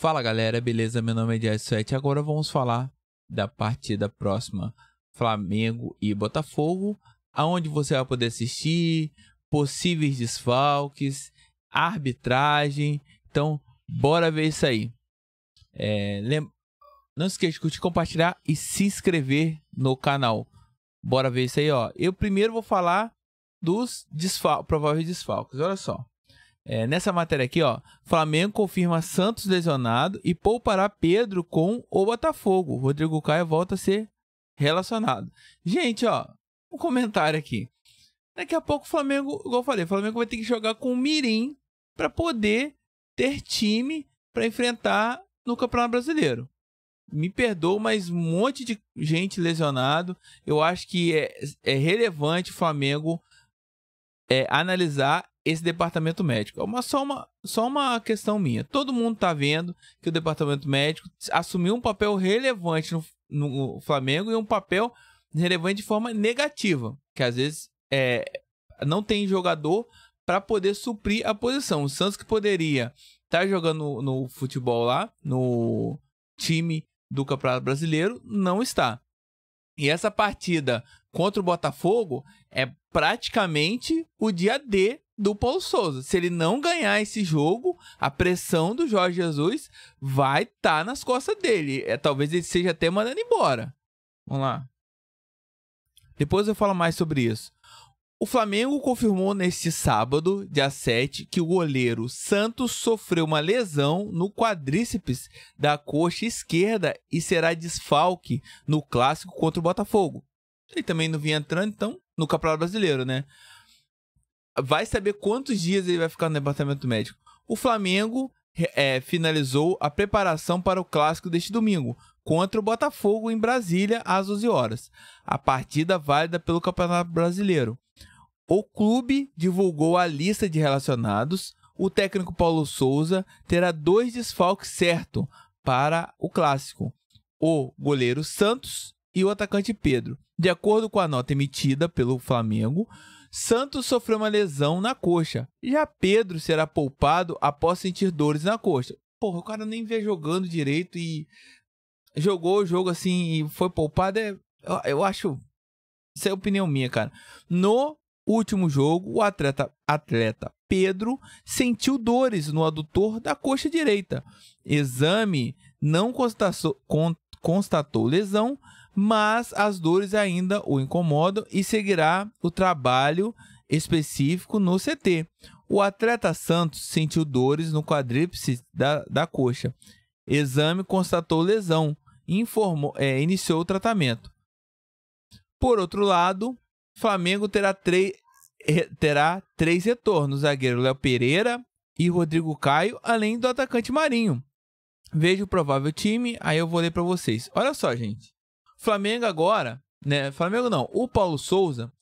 Fala galera, beleza? Meu nome é Jess Sweat. Agora vamos falar da partida próxima Flamengo e Botafogo, aonde você vai poder assistir, possíveis desfalques, arbitragem. Então, bora ver isso aí. É, lem... Não esqueça de curtir, compartilhar e se inscrever no canal. Bora ver isso aí, ó. Eu primeiro vou falar dos desfal prováveis desfalques. Olha só. É, nessa matéria aqui, ó, Flamengo confirma Santos lesionado e poupará Pedro com o Botafogo. Rodrigo Caio volta a ser relacionado. Gente, ó, um comentário aqui. Daqui a pouco o Flamengo, igual eu falei, o Flamengo vai ter que jogar com o Mirim para poder ter time para enfrentar no Campeonato Brasileiro. Me perdoa, mas um monte de gente lesionado. Eu acho que é, é relevante o Flamengo é, analisar esse departamento médico. É uma, só, uma, só uma questão minha. Todo mundo está vendo que o departamento médico assumiu um papel relevante no, no Flamengo e um papel relevante de forma negativa, que às vezes é, não tem jogador para poder suprir a posição. O Santos que poderia estar tá jogando no, no futebol lá, no time do Campeonato Brasileiro, não está. E essa partida contra o Botafogo é praticamente o dia D do Paulo Souza. Se ele não ganhar esse jogo, a pressão do Jorge Jesus vai estar tá nas costas dele. É, talvez ele seja até mandando embora. Vamos lá. Depois eu falo mais sobre isso. O Flamengo confirmou neste sábado, dia 7, que o goleiro Santos sofreu uma lesão no quadríceps da coxa esquerda e será desfalque no clássico contra o Botafogo. Ele também não vinha entrando, então, no Campeonato Brasileiro, né? vai saber quantos dias ele vai ficar no departamento médico. O Flamengo é, finalizou a preparação para o clássico deste domingo, contra o Botafogo em Brasília às 11 horas. A partida válida pelo Campeonato Brasileiro. O clube divulgou a lista de relacionados. O técnico Paulo Souza terá dois desfalques certo para o clássico: o goleiro Santos e o atacante Pedro. De acordo com a nota emitida pelo Flamengo, Santos sofreu uma lesão na coxa. Já Pedro será poupado após sentir dores na coxa. Porra, o cara nem vê jogando direito e jogou o jogo assim e foi poupado. É, eu, eu acho. Isso é opinião minha, cara. No último jogo, o atleta, atleta Pedro sentiu dores no adutor da coxa direita. Exame não constatou, constatou lesão, mas as dores ainda o incomodam e seguirá o trabalho específico no CT. O atleta Santos sentiu dores no quadríceps da, da coxa. Exame constatou lesão e informou, é, iniciou o tratamento. Por outro lado, Flamengo terá, terá três retornos: zagueiro Léo Pereira e Rodrigo Caio, além do atacante Marinho. Veja o provável time, aí eu vou ler para vocês. Olha só, gente. Flamengo agora, né? Flamengo não, o Paulo Souza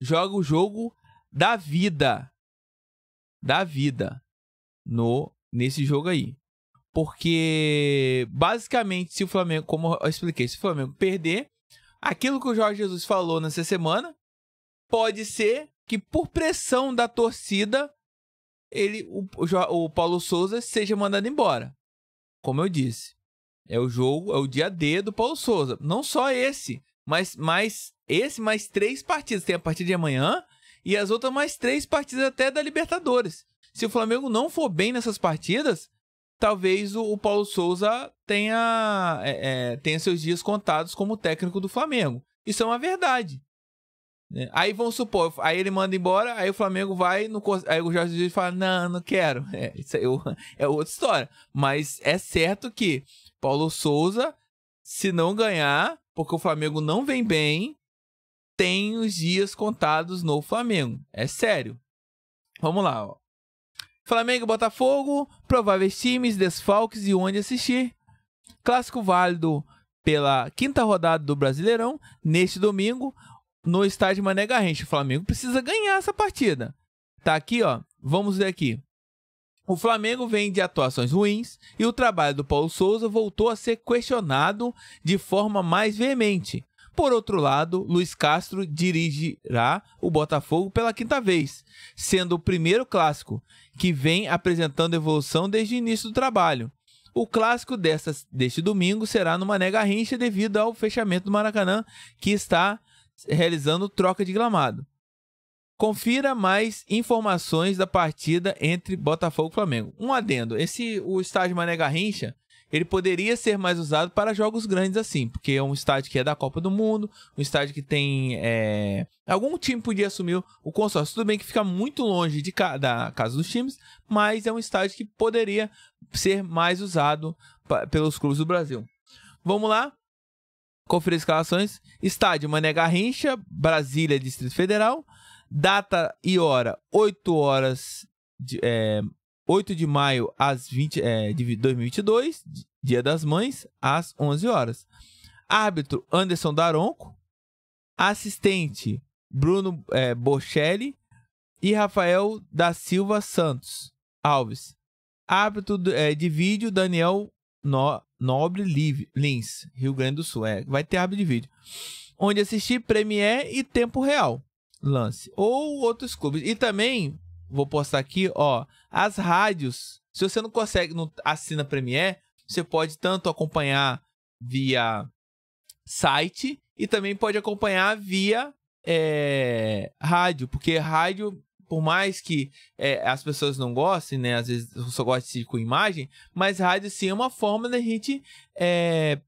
joga o jogo da vida. Da vida no nesse jogo aí. Porque basicamente se o Flamengo, como eu expliquei, se o Flamengo perder, aquilo que o Jorge Jesus falou nessa semana, pode ser que por pressão da torcida ele o, o Paulo Souza seja mandado embora. Como eu disse, é o jogo, é o dia D do Paulo Souza. Não só esse, mas mais esse mais três partidas. Tem a partida de amanhã e as outras mais três partidas até da Libertadores. Se o Flamengo não for bem nessas partidas, talvez o, o Paulo Souza tenha, é, é tenha seus dias contados como técnico do Flamengo. Isso é uma verdade. Né? Aí vão supor, aí ele manda embora, aí o Flamengo vai, no, aí o Jorge Jesus fala, não, não quero. É, isso é, é outra história. Mas é certo que Paulo Souza, se não ganhar, porque o Flamengo não vem bem, tem os dias contados no Flamengo. É sério. Vamos lá, ó. Flamengo e Botafogo, prováveis times, desfalques e onde assistir. Clássico válido pela quinta rodada do Brasileirão, neste domingo, no estádio Mané Garrincha. O Flamengo precisa ganhar essa partida. Tá aqui, ó. Vamos ver aqui. O Flamengo vem de atuações ruins e o trabalho do Paulo Souza voltou a ser questionado de forma mais veemente. Por outro lado, Luiz Castro dirigirá o Botafogo pela quinta vez, sendo o primeiro clássico que vem apresentando evolução desde o início do trabalho. O clássico desta, deste domingo será no Mané Garrincha devido ao fechamento do Maracanã, que está realizando troca de gramado. Confira mais informações da partida entre Botafogo e Flamengo. Um adendo, esse o estádio Mané Garrincha, ele poderia ser mais usado para jogos grandes assim, porque é um estádio que é da Copa do Mundo, um estádio que tem é... algum time podia assumir o consórcio. Tudo bem que fica muito longe de ca... da casa dos times, mas é um estádio que poderia ser mais usado pra... pelos clubes do Brasil. Vamos lá, conferir escalações. Estádio Mané Garrincha, Brasília, Distrito Federal. Data e hora, 8 horas, de, é, 8 de maio às 20, é, de 2022, Dia das Mães, às 11 horas. Árbitro, Anderson Daronco. Assistente, Bruno é, Bocelli e Rafael da Silva Santos Alves. Árbitro é, de vídeo, Daniel no, Nobre Lins, Rio Grande do Sul. É, vai ter árbitro de vídeo. Onde assistir Premiere e Tempo Real lance. Ou outros clubes. E também, vou postar aqui, ó, as rádios. Se você não consegue, não assina Premiere, você pode tanto acompanhar via site e também pode acompanhar via é, rádio, porque rádio, por mais que é, as pessoas não gostem, né? Às vezes só gostam de com imagem, mas rádio sim é uma forma da gente é,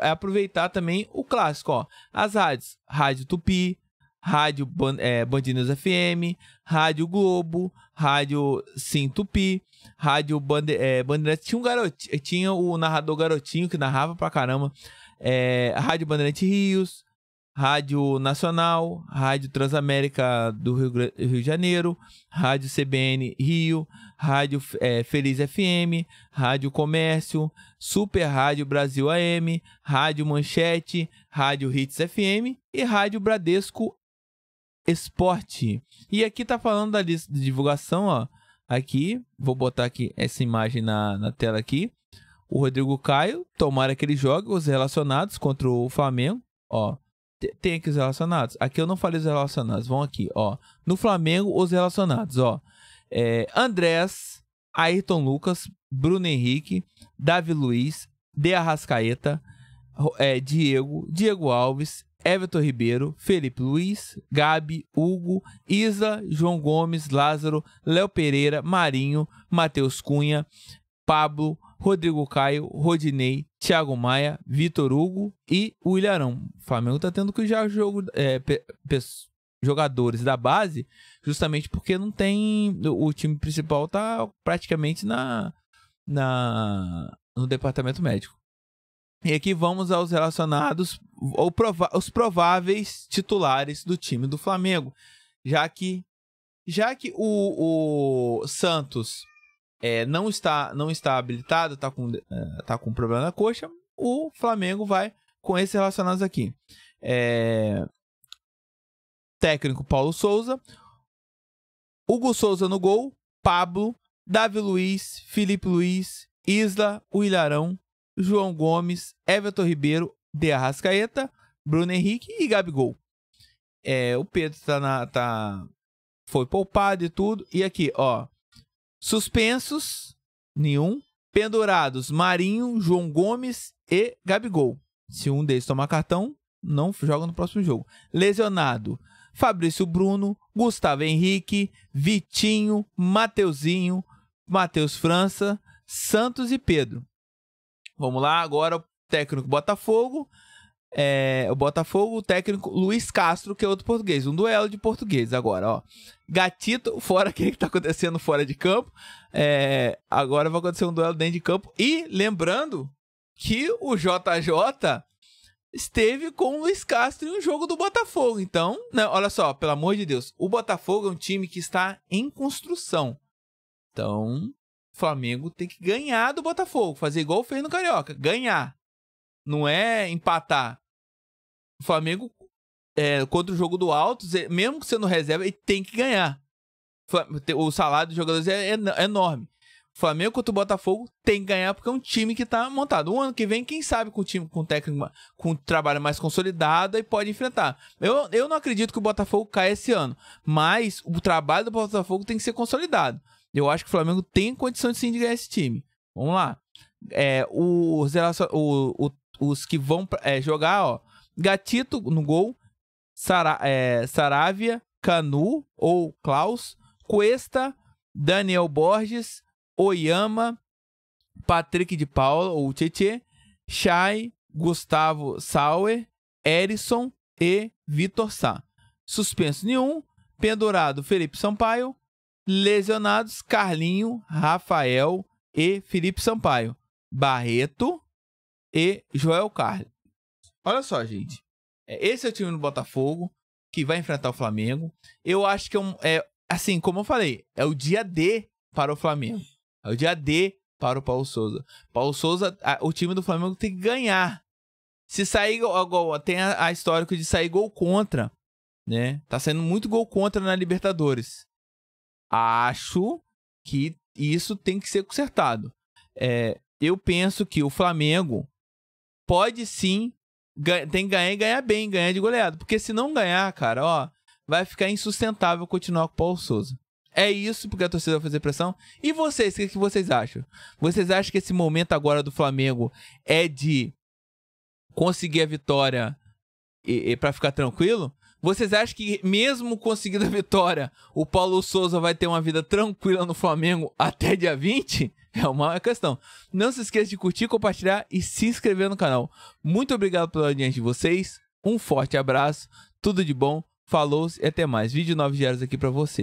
é aproveitar também o clássico, ó. As rádios, Rádio Tupi, Rádio Band, é, Band News FM, Rádio Globo, Rádio Sim Tupi, Rádio Bande, é, Bandeirantes. Tinha um garotinho, eh, tinha o narrador garotinho que narrava pra caramba. É, Rádio Bandeirantes Rios, Rádio Nacional, Rádio Transamérica do Rio, Rio de Janeiro, Rádio CBN Rio, Rádio é, Feliz FM, Rádio Comércio, Super Rádio Brasil AM, Rádio Manchete, Rádio Hits FM e Rádio Bradesco esporte. E aqui tá falando da lista de divulgação, ó. Aqui, vou botar aqui essa imagem na, na tela aqui. O Rodrigo Caio, tomara que ele jogue os relacionados contra o Flamengo, ó. Tem aqui os relacionados. Aqui eu não falei os relacionados, vão aqui, ó. No Flamengo, os relacionados, ó. É, Andrés, Ayrton Lucas, Bruno Henrique, Davi Luiz, De Arrascaeta, é, Diego, Diego Alves, Everton Ribeiro, Felipe Luiz, Gabi, Hugo, Isa, João Gomes, Lázaro, Léo Pereira, Marinho, Matheus Cunha, Pablo, Rodrigo Caio, Rodinei, Thiago Maia, Vitor Hugo e o O Flamengo tá tendo que já jogo é, jogadores da base, justamente porque não tem o time principal tá praticamente na na no departamento médico. E aqui vamos aos relacionados ou os prováveis titulares do time do Flamengo, já que já que o, o Santos é, não está não está habilitado, está com é, tá com problema na coxa, o Flamengo vai com esses relacionados aqui. É, técnico Paulo Souza, Hugo Souza no gol, Pablo, Davi Luiz, Felipe Luiz, Isla, Willarão, João Gomes, Everton Ribeiro, de Arrascaeta, Bruno Henrique e Gabigol. É, o Pedro tá na, tá, foi poupado e tudo. E aqui, ó. Suspensos, nenhum. Pendurados, Marinho, João Gomes e Gabigol. Se um deles tomar cartão, não joga no próximo jogo. Lesionado, Fabrício Bruno, Gustavo Henrique, Vitinho, Mateuzinho, Matheus França, Santos e Pedro. Vamos lá, agora técnico Botafogo. É, o Botafogo, o técnico Luiz Castro, que é outro português. Um duelo de português agora, ó. Gatito, fora o que tá acontecendo fora de campo. É, agora vai acontecer um duelo dentro de campo. E lembrando que o JJ esteve com o Luiz Castro em um jogo do Botafogo. Então, né, olha só, pelo amor de Deus, o Botafogo é um time que está em construção. Então, o Flamengo tem que ganhar do Botafogo, fazer igual fez no Carioca, ganhar. Não é empatar. O Flamengo, é, contra o jogo do alto, é, mesmo que sendo reserva, ele tem que ganhar. O salário dos jogadores é, enorme. O Flamengo contra o Botafogo tem que ganhar porque é um time que está montado. O ano que vem, quem sabe com o time com o técnico com o trabalho mais consolidado e pode enfrentar. Eu, eu não acredito que o Botafogo caia esse ano, mas o trabalho do Botafogo tem que ser consolidado. Eu acho que o Flamengo tem condição de sim de ganhar esse time. Vamos lá. É, o, o, o os que vão é, jogar, ó, Gatito no gol, Sara, é, Saravia, Canu ou Klaus, Cuesta, Daniel Borges, Oyama, Patrick de Paula ou Tietê, Chay, Gustavo Sauer, Erison e Vitor Sá. Suspenso nenhum, pendurado Felipe Sampaio, lesionados Carlinho, Rafael e Felipe Sampaio. Barreto, e Joel Carlos. Olha só, gente. É, esse é o time do Botafogo que vai enfrentar o Flamengo. Eu acho que é um. É, assim, como eu falei, é o dia D para o Flamengo. É o dia D para o Paulo Souza. Paulo Souza, a, o time do Flamengo tem que ganhar. Se sair gol, tem a, a histórico de sair gol contra, né? Tá saindo muito gol contra na Libertadores. Acho que isso tem que ser consertado. É, eu penso que o Flamengo pode sim, tem que ganhar e ganhar bem, ganhar de goleado. Porque se não ganhar, cara, ó, vai ficar insustentável continuar com o Paulo Souza. É isso, porque a torcida vai fazer pressão. E vocês, o que, é que vocês acham? Vocês acham que esse momento agora do Flamengo é de conseguir a vitória e, e para ficar tranquilo? Vocês acham que mesmo conseguindo a vitória, o Paulo Souza vai ter uma vida tranquila no Flamengo até dia 20? É uma questão. Não se esqueça de curtir, compartilhar e se inscrever no canal. Muito obrigado pela audiência de vocês. Um forte abraço, tudo de bom, falou e até mais. Vídeo 9 diários aqui para vocês.